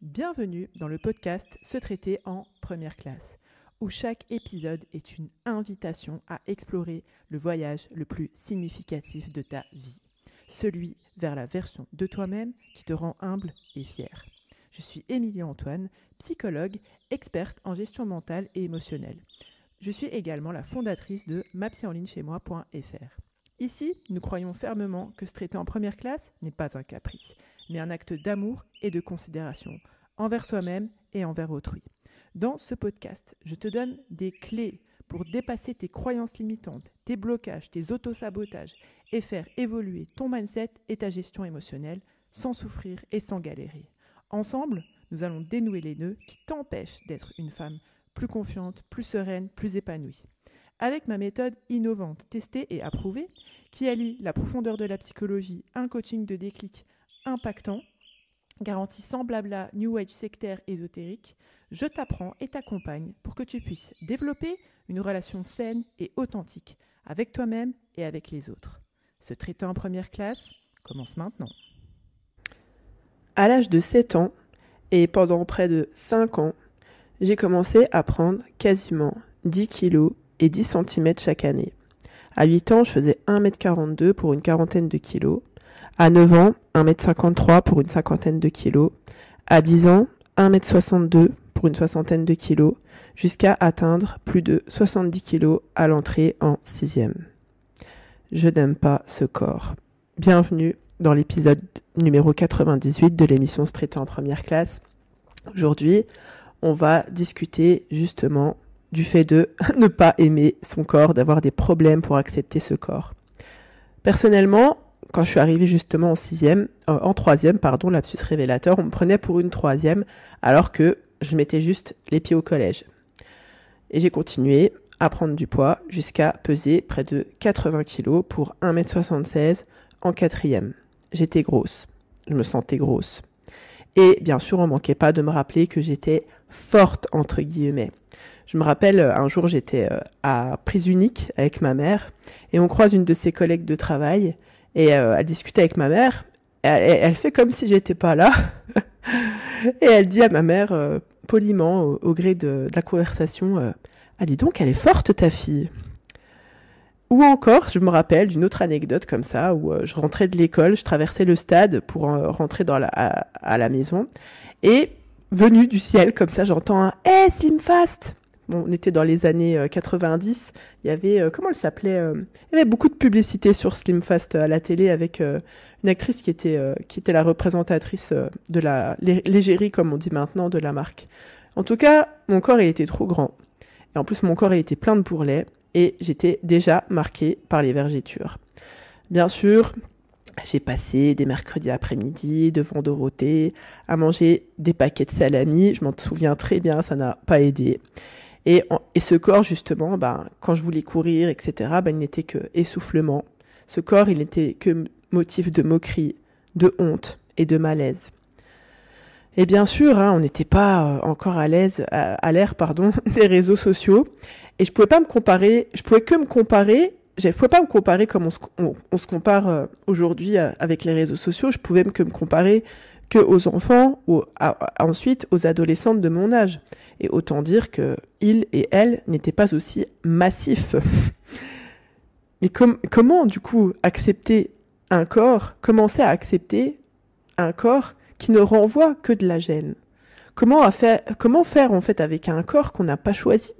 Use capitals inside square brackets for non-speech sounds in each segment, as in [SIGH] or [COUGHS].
Bienvenue dans le podcast Se traiter en première classe, où chaque épisode est une invitation à explorer le voyage le plus significatif de ta vie, celui vers la version de toi-même qui te rend humble et fier. Je suis Émilie Antoine, psychologue, experte en gestion mentale et émotionnelle. Je suis également la fondatrice de mapsienlinechezmoi.fr. Ici, nous croyons fermement que se traiter en première classe n'est pas un caprice, mais un acte d'amour et de considération envers soi-même et envers autrui. Dans ce podcast, je te donne des clés pour dépasser tes croyances limitantes, tes blocages, tes autosabotages et faire évoluer ton mindset et ta gestion émotionnelle sans souffrir et sans galérer. Ensemble, nous allons dénouer les nœuds qui t'empêchent d'être une femme plus confiante, plus sereine, plus épanouie avec ma méthode innovante, testée et approuvée, qui allie la profondeur de la psychologie, un coaching de déclic impactant, garantie semblable à New Age sectaire ésotérique, je t'apprends et t'accompagne pour que tu puisses développer une relation saine et authentique avec toi-même et avec les autres. Ce traité en première classe commence maintenant. À l'âge de 7 ans, et pendant près de 5 ans, j'ai commencé à prendre quasiment 10 kilos et 10 cm chaque année. À 8 ans, je faisais 1m42 pour une quarantaine de kilos. À 9 ans, 1m53 pour une cinquantaine de kilos. À 10 ans, 1m62 pour une soixantaine de kilos, jusqu'à atteindre plus de 70 kilos à l'entrée en sixième. Je n'aime pas ce corps. Bienvenue dans l'épisode numéro 98 de l'émission Street en première classe. Aujourd'hui, on va discuter justement du fait de [LAUGHS] ne pas aimer son corps, d'avoir des problèmes pour accepter ce corps. Personnellement, quand je suis arrivée justement en euh, en troisième, pardon, lapsus révélateur, on me prenait pour une troisième, alors que je mettais juste les pieds au collège. Et j'ai continué à prendre du poids jusqu'à peser près de 80 kg pour 1m76 en quatrième. J'étais grosse. Je me sentais grosse. Et bien sûr, on manquait pas de me rappeler que j'étais forte, entre guillemets. Je me rappelle, euh, un jour, j'étais euh, à prise unique avec ma mère et on croise une de ses collègues de travail et euh, elle discute avec ma mère. elle, fait comme si j'étais pas là [LAUGHS] et elle dit à ma mère poliment au, gré de, la conversation Ah, dis donc, elle est forte ta fille. Ou encore, je me rappelle d'une autre anecdote comme ça, où je rentrais de l'école, je traversais le stade pour rentrer dans la, à, la maison, et venu du ciel, comme ça, j'entends un hey, Slim Fast !» eh, on était dans les années 90, euh, il y avait, euh, comment elle s'appelait euh, Il y avait beaucoup de publicité sur Slimfast à la télé avec une actrice qui était, qui était la représentatrice de la l'égérie, comme on dit maintenant, de la marque. En tout cas, mon corps, était trop grand. Et en plus, mon corps, était plein de bourrelets et j'étais déjà marquée par les vergetures. Bien sûr, j'ai passé des mercredis après-midi devant Dorothée à manger des paquets de salami. Je m'en souviens très bien, ça n'a pas aidé. Et, ce corps, justement, ben, quand je voulais courir, etc., ben, il n'était que Ce corps, il n'était que motif de moquerie, de honte et de malaise. Et bien sûr, hein, on n'était pas euh, encore à l'aise, à, l'ère, pardon, [LAUGHS] des réseaux sociaux. Et je pouvais pas me comparer, je pouvais que me comparer, je pouvais pas me comparer comme on se, compare euh, aujourd'hui euh, avec les réseaux sociaux. Je pouvais que me comparer que aux enfants ou ensuite aux adolescentes de mon âge. Et autant dire que et elle n'étaient pas aussi massifs. [LAUGHS] Mais comment du coup accepter un corps, commencer à accepter un corps qui ne renvoie que de la gêne comment, faire, comment faire en fait avec un corps qu'on n'a pas choisi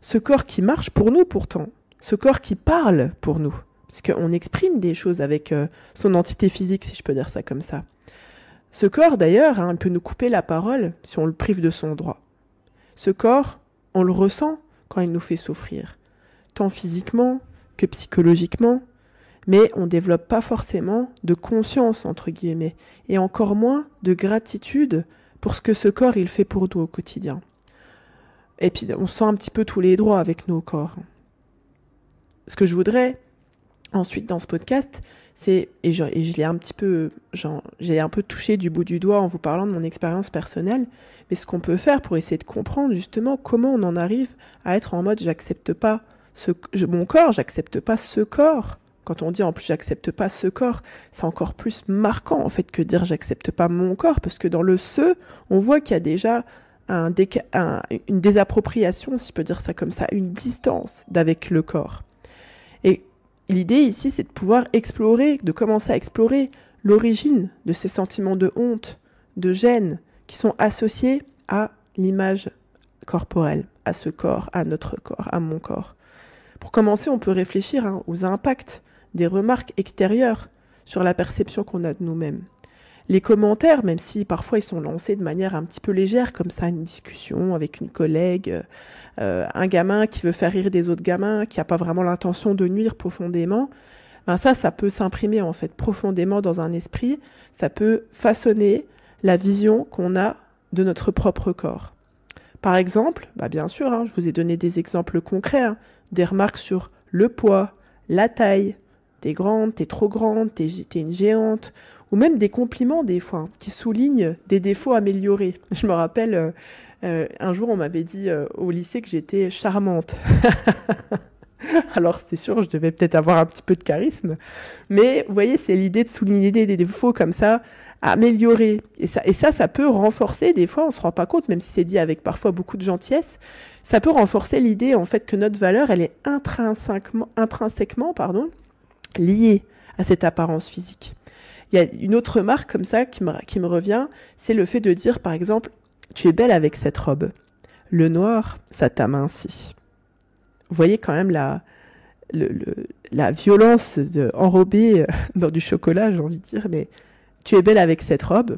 Ce corps qui marche pour nous pourtant, ce corps qui parle pour nous, parce qu'on exprime des choses avec euh, son entité physique si je peux dire ça comme ça. Ce corps, d'ailleurs, un hein, peut nous couper la parole si on le prive de son droit. Ce corps, on le ressent quand il nous fait souffrir, tant physiquement que psychologiquement, mais on ne développe pas forcément de conscience, entre guillemets, et encore moins de gratitude pour ce que ce corps, il fait pour nous au quotidien. Et puis, on sent un petit peu tous les droits avec nos corps. Ce que je voudrais, ensuite, dans ce podcast, et je, l'ai un petit peu, j'ai un peu touché du bout du doigt en vous parlant de mon expérience personnelle, mais ce qu'on peut faire pour essayer de comprendre justement comment on en arrive à être en mode j'accepte pas ce mon corps, j'accepte pas ce corps. Quand on dit en plus j'accepte pas ce corps, c'est encore plus marquant en fait que dire j'accepte pas mon corps, parce que dans le ce, on voit qu'il y a déjà une désappropriation, si je peux dire ça comme ça, une distance d'avec le corps. L'idée ici, c'est de pouvoir explorer, de commencer à explorer l'origine de ces sentiments de honte, de gêne, qui sont associés à l'image corporelle, à ce corps, à notre corps, à mon corps. Pour commencer, on peut réfléchir hein, aux impacts des remarques extérieures sur la perception qu'on a de nous-mêmes les commentaires, même si parfois ils sont lancés de manière un petit peu légère, comme ça, une discussion avec une collègue, euh, un gamin qui veut faire rire des autres gamins, qui n'a pas vraiment l'intention de nuire profondément, ben ça, ça peut s'imprimer en fait profondément dans un esprit, ça peut façonner la vision qu'on a de notre propre corps. Par exemple, bah, bien sûr, hein, je vous ai donné des exemples concrets, hein, des remarques sur le poids, la taille, t'es grande, t'es trop grande, t'es une géante, ou même des compliments des fois, hein, qui soulignent des défauts améliorés. [LAUGHS] Je me rappelle, euh, euh, un jour on m'avait dit euh, au lycée que j'étais charmante. [LAUGHS] Alors c'est sûr, je devais peut-être avoir un petit peu de charisme, mais vous voyez, c'est l'idée de souligner des, défauts comme ça, améliorer. Et ça, et ça, peut renforcer, des fois on se rend pas compte, même si c'est dit avec parfois beaucoup de gentillesse, ça peut renforcer l'idée en fait que notre valeur, elle est intrinsèquement, liée à cette apparence physique. Il y a une autre marque comme ça qui me, revient, c'est le fait de dire, par exemple, tu es belle avec cette robe. Le noir, ça ainsi. Vous voyez quand même la, la violence de euh, dans du chocolat, j'ai envie de dire, mais tu es belle avec cette robe.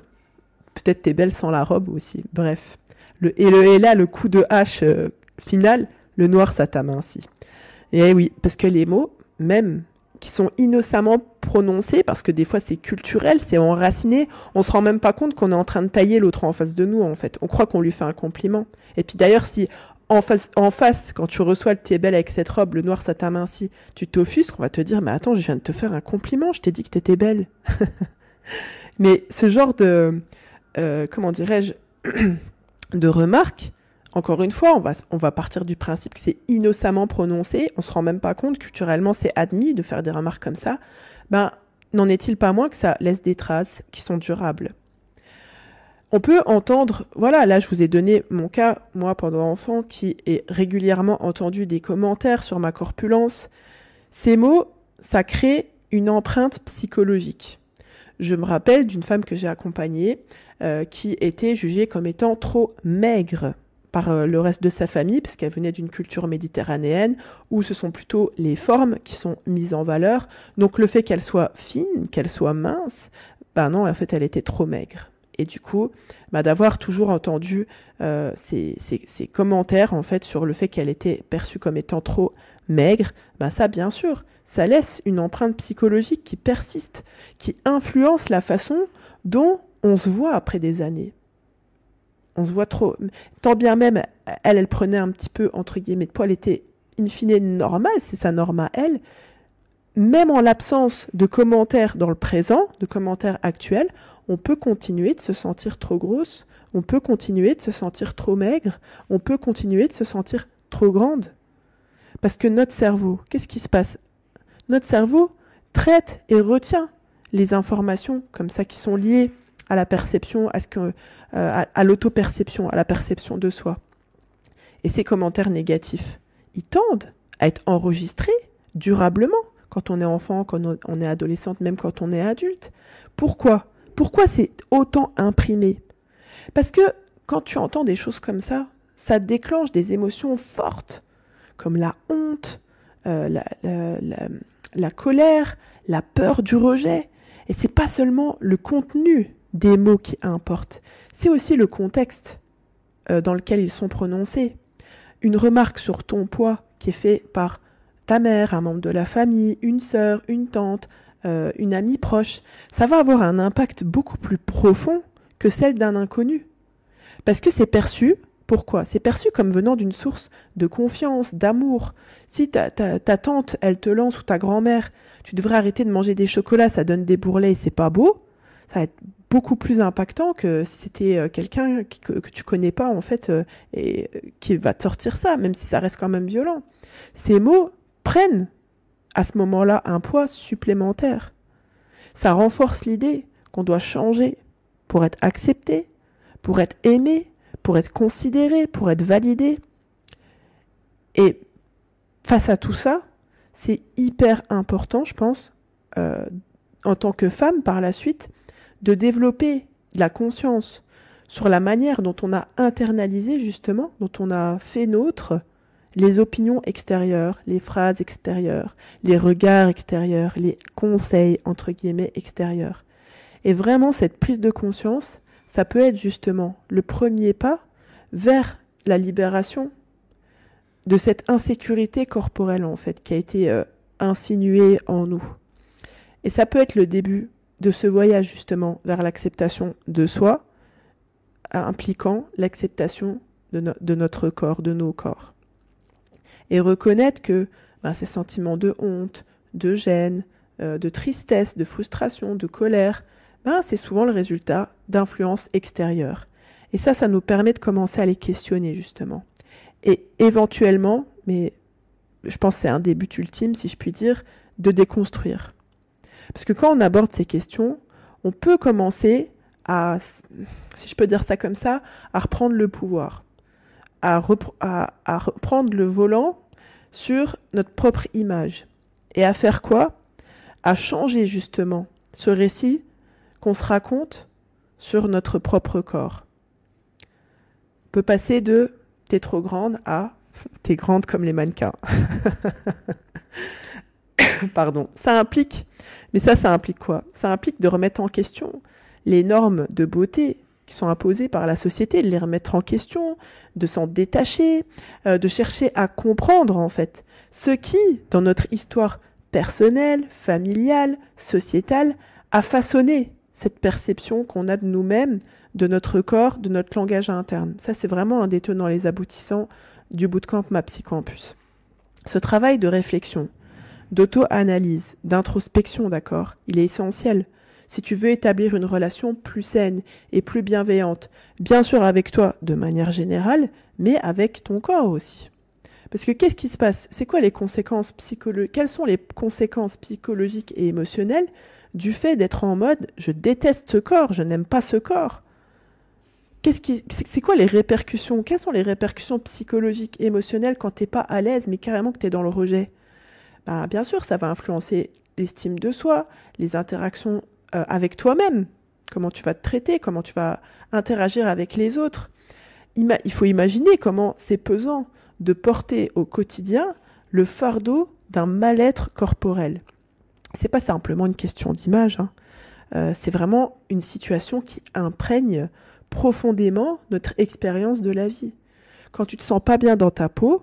Peut-être t'es belle sans la robe aussi. Bref. Le, et, le, là, le coup de hache euh, final, le noir, ça ainsi. Et oui, parce que les mots, même qui sont innocemment prononcés parce que des fois c'est culturel, c'est enraciné. On se rend même pas compte qu'on est en train de tailler l'autre en face de nous en fait. On croit qu'on lui fait un compliment. Et puis d'ailleurs si en face, en face, quand tu reçois le tu es belle avec cette robe, le noir ça t'amincit, tu t'offusques, on va te dire mais attends, je viens de te faire un compliment, je t'ai dit que tu étais belle. [LAUGHS] mais ce genre de euh, comment dirais-je [CLEARS THROAT] de remarques encore une fois, on va, partir du principe que c'est innocemment prononcé, on se rend même pas compte, culturellement c'est admis de faire des remarques comme ça, ben, n'en est-il pas moins que ça laisse des traces qui sont durables on peut entendre, voilà, là je vous ai donné mon cas, moi pendant enfant, qui ai régulièrement entendu des commentaires sur ma corpulence. Ces mots, ça crée une empreinte psychologique. Je me rappelle d'une femme que j'ai accompagnée euh, qui était jugée comme étant trop maigre par euh, le reste de sa famille, parce qu'elle venait d'une culture méditerranéenne, où ce sont plutôt les formes qui sont mises en valeur. Donc le fait qu'elle soit fine, qu'elle soit mince, ben non, en fait, elle était trop maigre. Et du coup, ben d'avoir toujours entendu euh, ces, commentaires en fait sur le fait qu'elle était perçue comme étant trop maigre, ben ça bien sûr, ça laisse une empreinte psychologique qui persiste, qui influence la façon dont on se voit après des années on se voit trop. Tant bien même, elle, elle prenait un petit peu, entre guillemets, de poids. Elle était, in fine, normale. C'est sa norme à elle. Même en l'absence de commentaires dans le présent, de commentaires actuels, on peut continuer de se sentir trop grosse. On peut continuer de se sentir trop maigre. On peut continuer de se sentir trop grande. Parce que notre cerveau, qu'est-ce qui se passe Notre cerveau traite et retient les informations comme ça qui sont liées à la perception, à, ce euh, à, l'auto-perception, à la perception de soi. Et ces commentaires négatifs, ils tendent à être enregistrés durablement quand on est enfant, quand on est adolescente, même quand on est adulte. Pourquoi Pourquoi c'est autant imprimé Parce que quand tu entends des choses comme ça, ça déclenche des émotions fortes, comme la honte, euh, la, colère, la peur du rejet. Et c'est pas seulement le contenu des mots qui importent, c'est aussi le contexte euh, dans lequel ils sont prononcés. Une remarque sur ton poids qui est faite par ta mère, un membre de la famille, une sœur, une tante, euh, une amie proche, ça va avoir un impact beaucoup plus profond que celle d'un inconnu. Parce que c'est perçu, pourquoi C'est perçu comme venant d'une source de confiance, d'amour. Si ta, tante, elle te lance ou ta grand-mère, tu devrais arrêter de manger des chocolats, ça donne des bourrelets c'est pas beau, ça va être beaucoup plus impactant que si c'était euh, quelqu'un que, que, tu connais pas en fait euh, et euh, qui va te sortir ça, même si ça reste quand même violent. Ces mots prennent à ce moment-là un poids supplémentaire. Ça renforce l'idée qu'on doit changer pour être accepté, pour être aimé, pour être considéré, pour être validé. Et face à tout ça, c'est hyper important, je pense, en tant que femme par la suite, de développer la conscience sur la manière dont on a internalisé justement, dont on a fait nôtre les opinions extérieures, les phrases extérieures, les regards extérieurs, les conseils entre guillemets extérieurs. Et vraiment cette prise de conscience, ça peut être justement le premier pas vers la libération de cette insécurité corporelle en fait qui a été euh, insinuée en nous. Et ça peut être le début de ce voyage justement vers l'acceptation de soi, impliquant l'acceptation de, notre corps, de nos corps. Et reconnaître que ben, ces sentiments de honte, de gêne, euh, de tristesse, de frustration, de colère, ben, c'est souvent le résultat d'influences extérieures. Et ça, ça nous permet de commencer à les questionner justement. Et éventuellement, mais je pense que c'est un début ultime, si je puis dire, de déconstruire. Parce que quand on aborde ces questions, on peut commencer à, si je peux dire ça comme ça, à reprendre le pouvoir, à, reprendre le volant sur notre propre image. Et à faire quoi À changer justement ce récit qu'on se raconte sur notre propre corps. On peut passer de t'es trop grande à t'es grande comme les mannequins. [LAUGHS] [COUGHS] pardon, ça implique, mais ça, ça implique quoi Ça implique de remettre en question les normes de beauté qui sont imposées par la société, de les remettre en question, de s'en détacher, euh, de chercher à comprendre en fait ce qui, dans notre histoire personnelle, familiale, sociétale, a façonné cette perception qu'on a de nous-mêmes, de notre corps, de notre langage interne. Ça, c'est vraiment un des tenants les aboutissants du bootcamp Ma Psychampus. Ce travail de réflexion, d'auto-analyse, d'introspection, d'accord Il est essentiel. Si tu veux établir une relation plus saine et plus bienveillante, bien sûr avec toi de manière générale, mais avec ton corps aussi. Parce que qu'est-ce qui se passe C'est quoi les conséquences psychologiques Quelles sont les conséquences psychologiques et émotionnelles du fait d'être en mode je déteste ce corps, je n'aime pas ce corps Qu'est-ce qui, c'est quoi les répercussions Quelles sont les répercussions psychologiques, et émotionnelles quand tu n'es pas à l'aise, mais carrément que tu es dans le rejet bah, bien sûr, ça va influencer l'estime de soi, les interactions euh, avec toi-même, comment tu vas te traiter, comment tu vas interagir avec les autres. il faut imaginer comment c'est pesant de porter au quotidien le fardeau d'un mal-être corporel. n'est pas simplement une question d'image, hein. euh, c'est vraiment une situation qui imprègne profondément notre expérience de la vie. Quand tu te sens pas bien dans ta peau,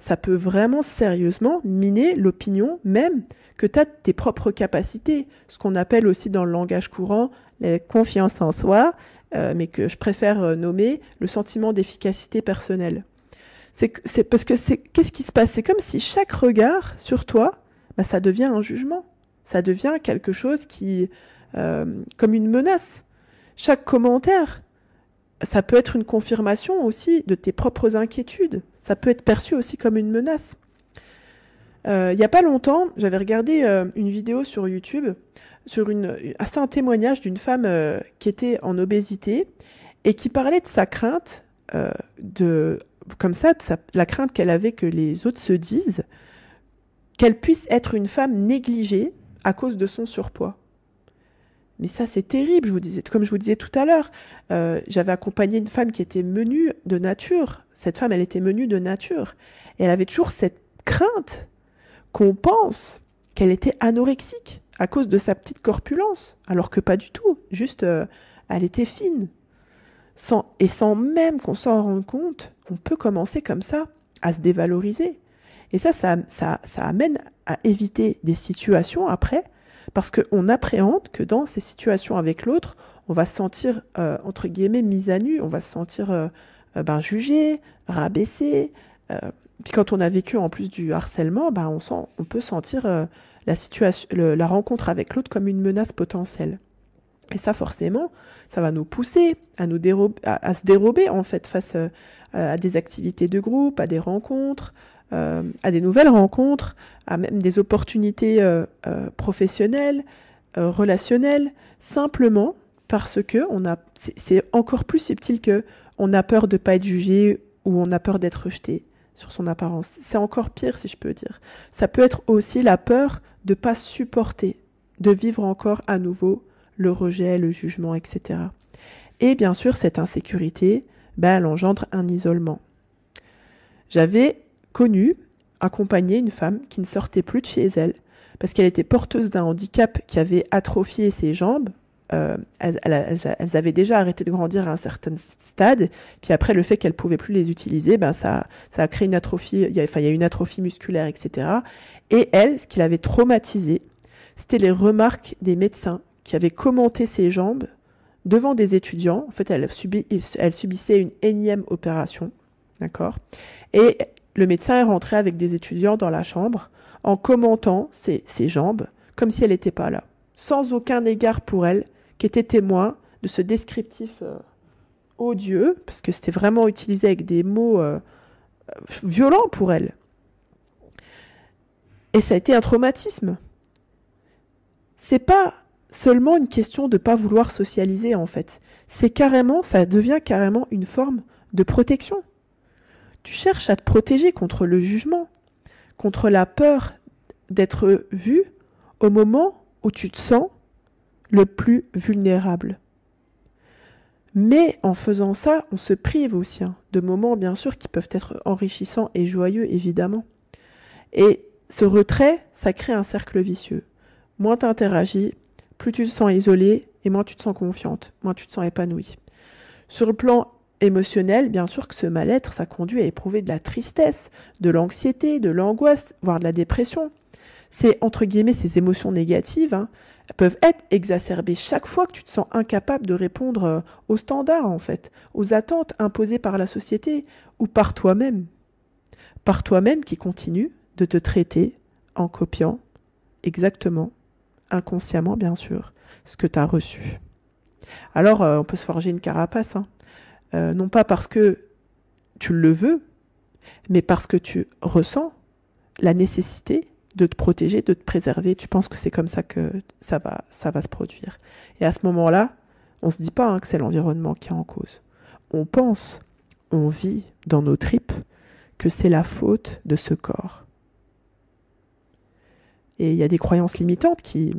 ça peut vraiment sérieusement miner l'opinion même que tu as de tes propres capacités, ce qu'on appelle aussi dans le langage courant la confiance en soi, euh, mais que je préfère euh, nommer le sentiment d'efficacité personnelle. C'est parce que c'est qu'est-ce qui se passe C'est comme si chaque regard sur toi, bah, ça devient un jugement, ça devient quelque chose qui, euh, comme une menace. Chaque commentaire, ça peut être une confirmation aussi de tes propres inquiétudes. Ça peut être perçu aussi comme une menace. Euh, il n'y a pas longtemps, j'avais regardé euh, une vidéo sur YouTube sur une, c'était un témoignage d'une femme euh, qui était en obésité et qui parlait de sa crainte de, comme ça, de la crainte qu'elle avait que les autres se disent qu'elle puisse être une femme négligée à cause de son surpoids. Mais ça, c'est terrible, je vous disais. Comme je vous disais tout à l'heure, euh, j'avais accompagné une femme qui était menue de nature. Cette femme, elle était menue de nature. Et elle avait toujours cette crainte qu'on pense qu'elle était anorexique à cause de sa petite corpulence, alors que pas du tout. Juste, euh, elle était fine. Sans, et sans même qu'on s'en rende compte, on peut commencer comme ça à se dévaloriser. Et ça, ça, ça amène à éviter des situations après parce qu'on appréhende que dans ces situations avec l'autre, on va se sentir, euh, entre guillemets, mis à nu, on va se sentir euh, euh, ben, jugé, rabaissé. puis quand on a vécu en plus du harcèlement, ben, on, sent, on peut sentir la, rencontre avec l'autre comme une menace potentielle. Et ça, forcément, ça va nous pousser à, nous à, se dérober en fait face à des activités de groupe, à des rencontres, euh, à des nouvelles rencontres, à même des opportunités euh, euh, professionnelles, relationnelles, simplement parce que on a, c'est encore plus subtil que on a peur de pas être jugé ou on a peur d'être rejeté sur son apparence. C'est encore pire si je peux dire. Ça peut être aussi la peur de pas supporter, de vivre encore à nouveau le rejet, le jugement, etc. Et bien sûr, cette insécurité, ben, elle engendre un isolement. J'avais connu accompagnait une femme qui ne sortait plus de chez elle parce qu'elle était porteuse d'un handicap qui avait atrophié ses jambes. Euh, elles, avaient déjà arrêté de grandir à un certain stade, puis après le fait qu'elle pouvait plus les utiliser, ben ça, ça a créé une atrophie, il y a, enfin y une atrophie musculaire, etc. Et elle, ce qui l'avait traumatisée, c'était les remarques des médecins qui avaient commenté ses jambes devant des étudiants. En fait, elle, elle subissait une énième opération. D'accord Et le médecin est rentré avec des étudiants dans la chambre en commentant ses, jambes comme si elle n'était pas là, sans aucun égard pour elle, qui était témoin de ce descriptif euh, odieux, parce que c'était vraiment utilisé avec des mots euh, violents pour elle. Et ça a été un traumatisme. C'est pas seulement une question de ne pas vouloir socialiser en fait. C'est carrément, ça devient carrément une forme de protection. Tu cherches à te protéger contre le jugement, contre la peur d'être vu au moment où tu te sens le plus vulnérable. Mais en faisant ça, on se prive aussi hein, de moments, bien sûr, qui peuvent être enrichissants et joyeux, évidemment. Et ce retrait, ça crée un cercle vicieux. Moins tu interagis, plus tu te sens isolé, et moins tu te sens confiante, moins tu te sens épanouie. Sur le plan émotionnel, bien sûr que ce mal-être, ça conduit à éprouver de la tristesse, de l'anxiété, de l'angoisse, voire de la dépression. C'est entre guillemets ces émotions négatives hein, peuvent être exacerbées chaque fois que tu te sens incapable de répondre euh, aux standards en fait, aux attentes imposées par la société ou par toi-même. Par toi-même qui continue de te traiter en copiant exactement, inconsciemment bien sûr, ce que tu as reçu. Alors euh, on peut se forger une carapace, hein. Euh, non pas parce que tu le veux, mais parce que tu ressens la nécessité de te protéger, de te préserver. Tu penses que c'est comme ça que ça va, ça va se produire. Et à ce moment-là, on se dit pas hein, que c'est l'environnement qui est en cause. On pense, on vit dans nos tripes que c'est la faute de ce corps. Et il y a des croyances limitantes qui,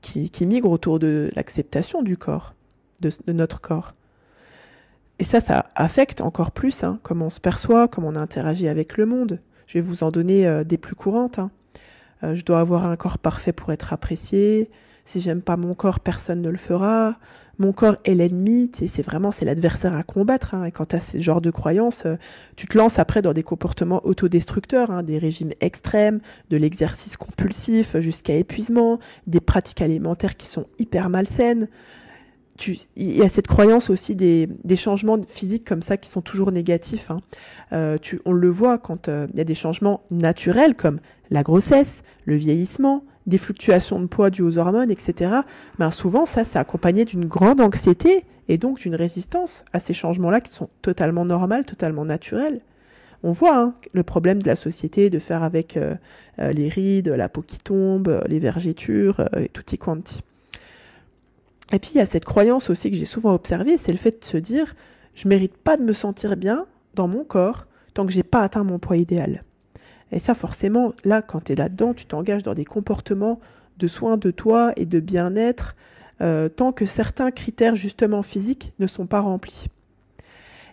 qui, migrent autour de l'acceptation du corps, de notre corps. Et ça, ça affecte encore plus hein, comment on se perçoit, comment on interagit avec le monde. Je vais vous en donner euh, des plus courantes. Hein. Euh, je dois avoir un corps parfait pour être apprécié. Si j'aime pas mon corps, personne ne le fera. Mon corps est l'ennemi. C'est vraiment c'est l'adversaire à combattre. Hein. Et quand tu as ce genre de croyances, euh, tu te lances après dans des comportements autodestructeurs, des régimes extrêmes, de l'exercice compulsif jusqu'à épuisement, des pratiques alimentaires qui sont hyper malsaines il y a cette croyance aussi des, changements physiques comme ça qui sont toujours négatifs. Hein. Euh, tu, on le voit quand euh, il y a des changements naturels comme la grossesse, le vieillissement, des fluctuations de poids dues aux hormones, etc. Mais ben, souvent, ça, c'est accompagné d'une grande anxiété et donc d'une résistance à ces changements-là qui sont totalement normales, totalement naturels. On voit hein, le problème de la société de faire avec euh, les rides, la peau qui tombe, les vergetures, et y quanti. Et puis il y a cette croyance aussi que j'ai souvent observée, c'est le fait de se dire je mérite pas de me sentir bien dans mon corps tant que n'ai pas atteint mon poids idéal. Et ça forcément, là quand tu es là-dedans, tu t'engages dans des comportements de soin de toi et de bien-être euh, tant que certains critères justement physiques ne sont pas remplis.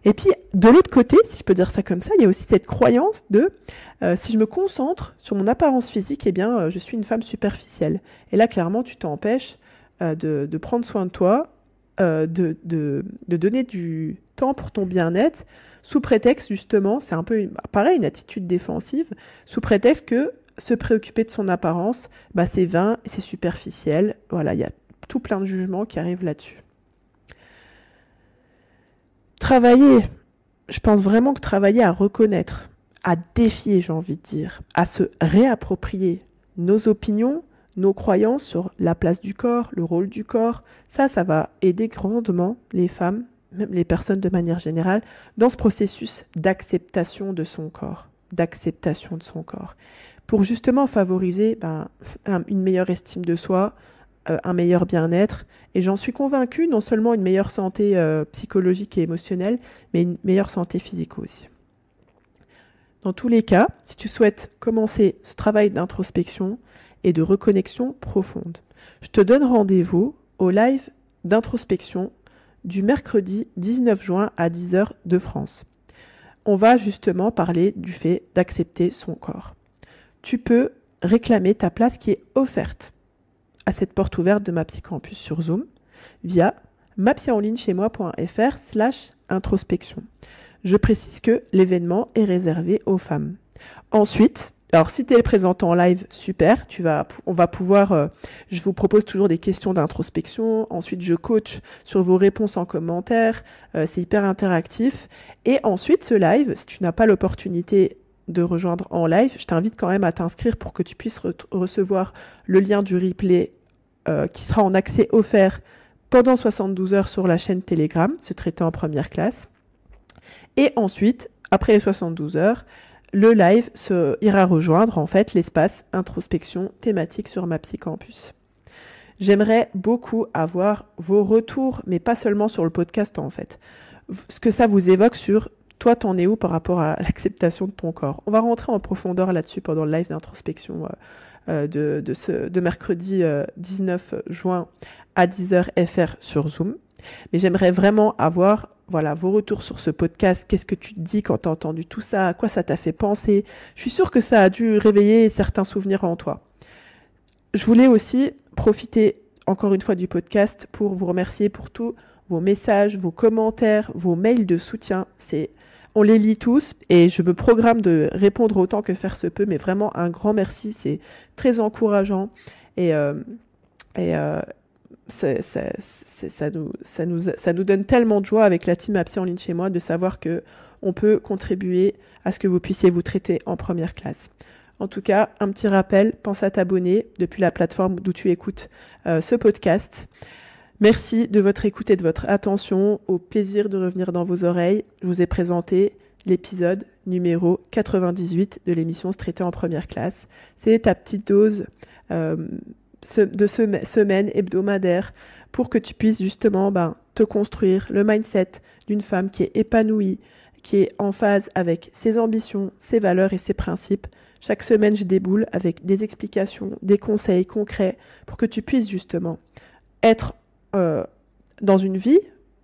Et puis, de l'autre côté, si je peux dire ça comme ça, il y a aussi cette croyance de euh, si je me concentre sur mon apparence physique, eh bien, euh, je suis une femme superficielle. Et là, clairement, tu t'empêches euh, de, prendre soin de toi, euh, de, donner du temps pour ton bien-être, sous prétexte justement, c'est un peu bah, pareil, une attitude défensive, sous prétexte que se préoccuper de son apparence, bah, c'est vain, c'est superficiel. Voilà, il y a tout plein de jugements qui arrivent là-dessus. Travailler, je pense vraiment que travailler à reconnaître, à défier, j'ai envie de dire, à se réapproprier nos opinions, nos croyances sur la place du corps, le rôle du corps, ça, ça va aider grandement les femmes, même les personnes de manière générale, dans ce processus d'acceptation de son corps, d'acceptation de son corps, pour justement favoriser ben, une meilleure estime de soi, euh, un meilleur bien-être, et j'en suis convaincue, non seulement une meilleure santé euh, psychologique et émotionnelle, mais une meilleure santé physique aussi. Dans tous les cas, si tu souhaites commencer ce travail d'introspection, et de reconnexion profonde. Je te donne rendez-vous au live d'introspection du mercredi 19 juin à 10h de France. On va justement parler du fait d'accepter son corps. Tu peux réclamer ta place qui est offerte à cette porte ouverte de ma sur Zoom via mapsiaonlinechezmoi.fr slash introspection. Je précise que l'événement est réservé aux femmes. Ensuite, alors si tu es présentant en live, super, tu vas, on va pouvoir, euh, je vous propose toujours des questions d'introspection, ensuite je coach sur vos réponses en commentaire, euh, c'est hyper interactif. Et ensuite ce live, si tu n'as pas l'opportunité de rejoindre en live, je t'invite quand même à t'inscrire pour que tu puisses recevoir le lien du replay euh, qui sera en accès offert pendant 72 heures sur la chaîne Telegram, ce traité en première classe. Et ensuite, après les 72 heures, le live se, ira rejoindre en fait l'espace introspection thématique sur ma Psychampus. J'aimerais beaucoup avoir vos retours, mais pas seulement sur le podcast en fait. Ce que ça vous évoque sur toi, t'en es où par rapport à [LAUGHS] l'acceptation de ton corps On va rentrer en profondeur là-dessus pendant le live d'introspection euh, euh, de, de, ce, de mercredi 19 euh, juin à 10h FR sur Zoom. Mais j'aimerais vraiment avoir voilà vos retours sur ce podcast. Qu'est-ce que tu te dis quand t'as entendu tout ça À quoi ça t'a fait penser Je suis sûre que ça a dû réveiller certains souvenirs en toi. Je voulais aussi profiter encore une fois du podcast pour vous remercier pour tous vos messages, vos commentaires, vos mails de soutien. C'est on les lit tous et je me programme de répondre autant que faire se peut, mais vraiment un grand merci, c'est très encourageant et euh, et, euh, ça, ça, ça, nous, ça, nous, ça nous donne tellement de joie avec la team Absé en ligne chez moi de savoir que on peut contribuer à ce que vous puissiez vous traiter en première classe. En tout cas, un petit rappel, pense à t'abonner depuis la plateforme d'où tu écoutes euh, ce podcast. Merci de votre écoute et de votre attention. Au plaisir de revenir dans vos oreilles. Je vous ai présenté l'épisode numéro 98 de l'émission Se traiter en première classe. C'est ta petite dose euh, de semaines hebdomadaires pour que tu puisses justement ben, te construire le mindset d'une femme qui est épanouie, qui est en phase avec ses ambitions, ses valeurs et ses principes. Chaque semaine, je déboule avec des explications, des conseils concrets pour que tu puisses justement être euh, dans une vie,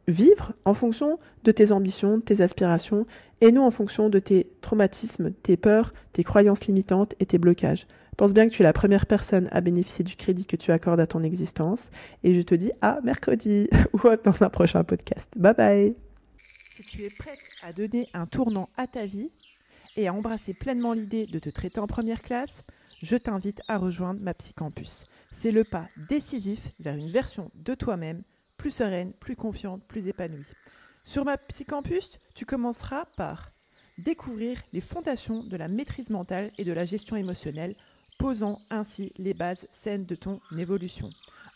vivre en fonction de tes ambitions, tes aspirations, et non en fonction de tes traumatismes, tes peurs, tes croyances limitantes et tes blocages. Pense bien que tu es la première personne à bénéficier du crédit que tu accordes à ton existence et je te dis à mercredi [LAUGHS] ou dans un prochain podcast. Bye bye Si tu es prête à donner un tournant à ta vie et à embrasser pleinement l'idée de te traiter en première classe, je t'invite à rejoindre ma Psycampus. C'est le pas décisif vers une version de toi-même plus sereine, plus confiante, plus épanouie. Sur ma Psycampus, tu commenceras par découvrir les fondations de la maîtrise mentale et de la gestion émotionnelle posant ainsi les bases saines de ton évolution.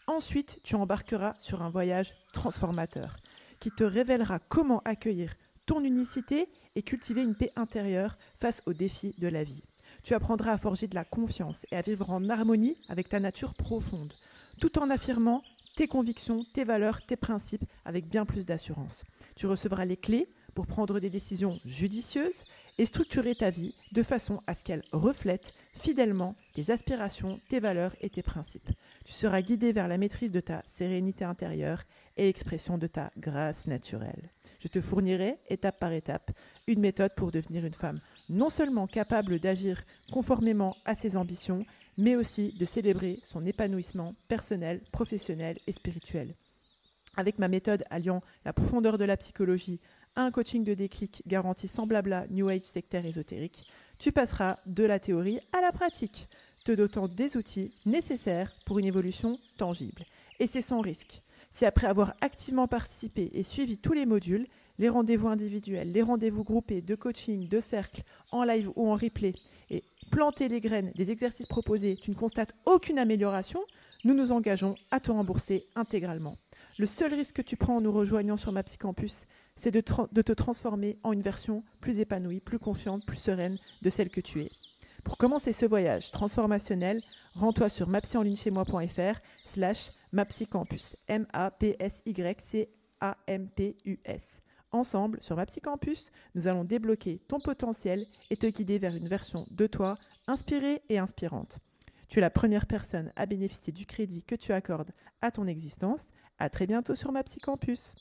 Ensuite, tu embarqueras sur un voyage transformateur qui te révélera comment accueillir ton unicité et cultiver une paix intérieure face aux défis de la vie. Tu apprendras à forger de la confiance et à vivre en harmonie avec ta nature profonde, tout en affirmant tes convictions, tes valeurs, tes principes avec bien plus d'assurance. Tu recevras les clés pour prendre des décisions judicieuses et structurer ta vie de façon à ce qu'elle reflète fidèlement tes aspirations, tes valeurs et tes principes. Tu seras guidé vers la maîtrise de ta sérénité intérieure et l'expression de ta grâce naturelle. Je te fournirai, étape par étape, une méthode pour devenir une femme non seulement capable d'agir conformément à ses ambitions, mais aussi de célébrer son épanouissement personnel, professionnel et spirituel. Avec ma méthode alliant la profondeur de la psychologie un coaching de déclic garanti semblable, blabla New Age sectaire ésotérique, tu passeras de la théorie à la pratique, te dotant des outils nécessaires pour une évolution tangible. Et c'est sans risque. Si après avoir activement participé et suivi tous les modules, les rendez-vous individuels, les rendez-vous groupés de coaching, de cercle, en live ou en replay, et planter les graines des exercices proposés, tu ne constates aucune amélioration, nous nous engageons à te rembourser intégralement. Le seul risque que tu prends en nous rejoignant sur ma psycampus c'est de, te transformer en une version plus épanouie, plus confiante, plus sereine de celle que tu es. Pour commencer ce voyage transformationnel, rends-toi sur mapsyonlinechezmoifr slash mapsycampus, M-A-P-S-Y-C-A-M-P-U-S. Ensemble, sur Mapsycampus, nous allons débloquer ton potentiel et te guider vers une version de toi inspirée et inspirante. Tu es la première personne à bénéficier du crédit que tu accordes à ton existence. À très bientôt sur Mapsycampus.